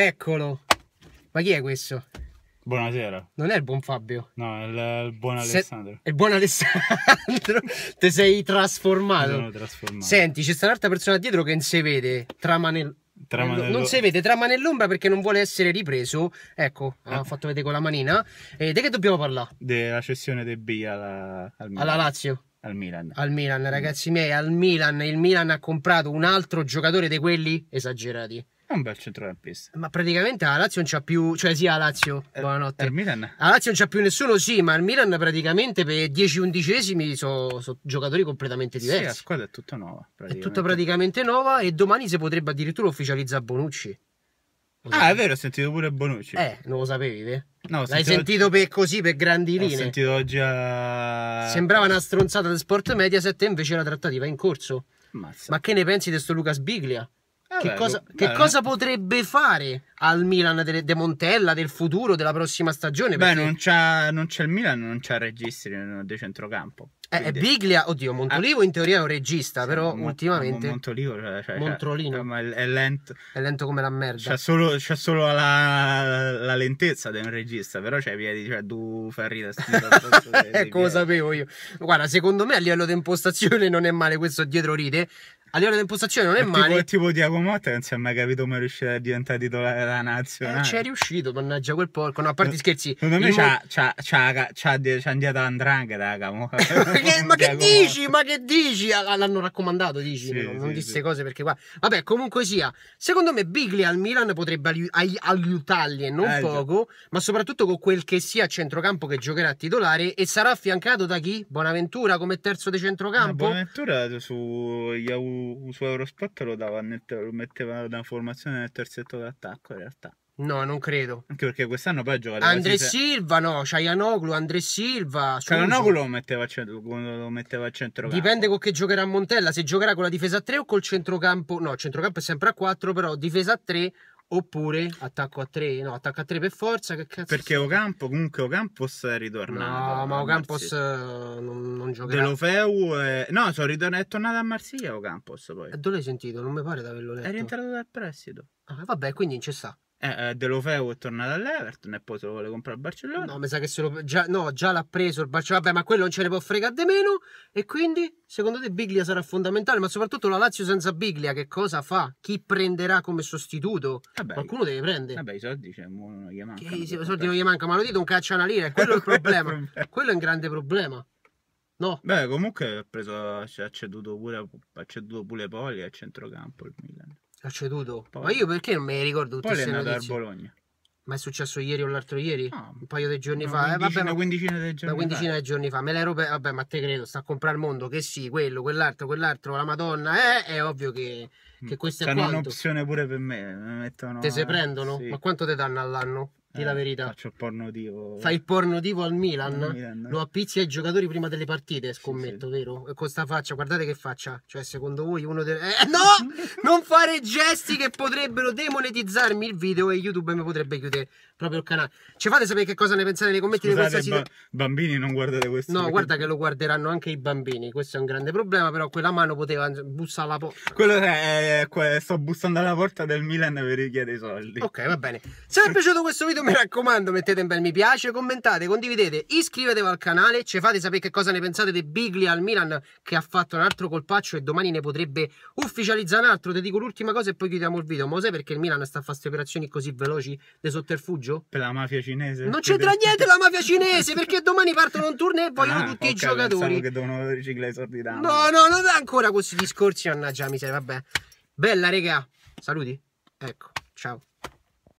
Eccolo. Ma chi è questo? Buonasera. Non è il buon Fabio? No, è il, il buon Alessandro. Se... È il buon Alessandro? Ti sei trasformato? Sono trasformato. Senti, c'è un'altra persona dietro che non si vede. Trama nel... Non si vede, trama nell'ombra perché non vuole essere ripreso. Ecco, eh. fatto vedere con la manina. E di che dobbiamo parlare? Della cessione dei B alla, al alla Lazio. Al Milan. Al Milan, ragazzi miei, al Milan. Il Milan ha comprato un altro giocatore di quelli esagerati. È un bel centrocampista. Ma praticamente la Lazio non c'ha più, cioè sì, la Lazio, er, buonanotte. Il Milan. La Lazio non c'ha più nessuno, sì, ma il Milan praticamente per 10 undicesimi sono so giocatori completamente diversi. Sì, la squadra è tutta nuova. È tutta praticamente nuova e domani si potrebbe addirittura ufficializzare Bonucci. Ah, è vero, ho sentito pure Bonucci. Eh, non lo sapevi, te? Eh? No, L'hai sentito, sentito per così, per grandi linee. Ho sentito oggi a... Sembrava una stronzata del Sport Mediaset, invece la trattativa è in corso. Ammazza. Ma che ne pensi di sto Lucas Biglia? Eh che, beh, cosa, che cosa, potrebbe fare al Milan de, de, Montella del futuro, della prossima stagione? Perché... Beh, non c'è, non c'è il Milan, non c'è Registri di centrocampo. Eh, eh, quindi... Biglia, oddio, Montolivo ah, in teoria è un regista, sì, però Mont- ultimamente... Montolivo, cioè, cioè, cioè Montrolino. Ma è, lento. È lento come la merda. C'è solo, c'è solo la, la, lentezza di un regista, però c'è i piedi, cioè, du ferrita. ecco, lo sapevo io. Guarda, secondo me a livello di impostazione non è male questo dietro ride, a livello di impostazione non è, è male. Tipo, è tipo di Agomotta non si è mai capito come riuscire a diventare titolare della nazionale. Eh, c'è riuscito, mannaggia quel porco. No, a parte no, scherzi. Secondo me c'ha, mo- c'ha, c'ha, c'ha, l'andrangheta, ma che, dici? Ma ah, che ah, dici? L'hanno raccomandato, dici? Sì, no, sì, non sì, disse cose perché qua... Vabbè, comunque sia. Secondo me Bigli al Milan potrebbe aiutarli e non eh, poco, già. ma soprattutto con quel che sia a centrocampo che giocherà a titolare e sarà affiancato da chi? Bonaventura come terzo di centrocampo? Bonaventura su Yahoo su, Eurosport lo, dava nel, lo metteva da formazione nel terzetto d'attacco in realtà. No, non credo. Anche perché quest'anno poi giocava Andre quasi... Cioè Silva, no, Ciaianoglu, Andre Silva. Cianoglu lo metteva a centro, lo metteva a centrocampo. Dipende con che giocherà Montella, se giocherà con la difesa a 3 o col centrocampo. No, il centrocampo è sempre a 4, però difesa a 3 Oppure attacco a 3, no, attacco a 3 per forza. Che cazzo? Perché Ocampo, comunque Ocampos è ritornato. No, ma Ocampos eh, non, non giocherà. De è... No, sono ritorn- è tornato a Marsiglia Ocampos poi. E eh, dove l'hai sentito? Non mi pare di averlo letto. È rientrato dal prestito. Ah, vabbè, quindi non ci sta. Eh, eh, De Lofeo è tornato all'Everton e poi se lo vuole comprare al Barcellona. No, mi sa che se lo... già, no, già l'ha preso il Barcellona. Vabbè, ma quello non ce ne può fregare di meno. E quindi, secondo te, Biglia sarà fondamentale. Ma soprattutto la Lazio senza Biglia, che cosa fa? Chi prenderà come sostituto? Vabbè, Qualcuno deve prendere. Vabbè, i soldi cioè, non gli mancano. I soldi per... non gli mancano, ma lo dite un caccia una lira. Quello è il problema. quello è un grande problema. No. Beh, comunque ha preso, ha ceduto pure, ha ceduto pure Poli a centrocampo il Milan. Ho ceduto. Poi. Ma io perché non mi ricordo tutto questo? Poi l'hai andato a Bologna. Ma è successo ieri o l'altro ieri? Ah, un paio di giorni fa. Eh, vabbè, una quindicina di giorni, quindicina fa. giorni fa. Me l'ero. Pe- vabbè, ma te credo, sta a comprare il mondo. Che sì, quello, quell'altro, quell'altro, la Madonna. Eh, eh è ovvio che, che mm. questa C'hanno è quanto. un'opzione pure per me. Me mettono. Te se eh, prendono? Sì. Ma quanto te danno all'anno? Dì la eh, verità. Faccio il porno divo. Fai il porno divo al Milan? Milan Lo appizzi ai giocatori prima delle partite, scommetto, sì, sì. vero? E con sta faccia, guardate che faccia. Cioè, secondo voi uno deve... Eh, no! non fare gesti che potrebbero demonetizzarmi il video e YouTube mi potrebbe chiudere proprio il canale. Ci fate sapere che cosa ne pensate nei commenti Scusate, di questa situazione. bambini, non guardate questo. No, perché... guarda che lo guarderanno anche i bambini. Questo è un grande problema, però quella mano poteva bussare alla porta. Quello è... sto bussando alla porta del Milan per richiedere i soldi. Ok, va bene. Se vi è piaciuto questo video mi raccomando mettete un bel mi piace, commentate, condividete, iscrivetevi al canale, ci fate sapere che cosa ne pensate di Bigli al Milan che ha fatto un altro colpaccio e domani ne potrebbe ufficializzare un altro. Ti dico l'ultima cosa e poi chiudiamo il video. Ma lo sai perché il Milan sta a fare queste operazioni così veloci di sotterfugio? Per la mafia cinese. Non c'entra niente la mafia cinese perché domani partono un turno e vogliono ah, tutti okay, i giocatori. che devono riciclare i soldi da No, no, non è ancora questi discorsi, mannaggia mi miseria, vabbè. Bella, regà. Saluti. Ecco, ciao.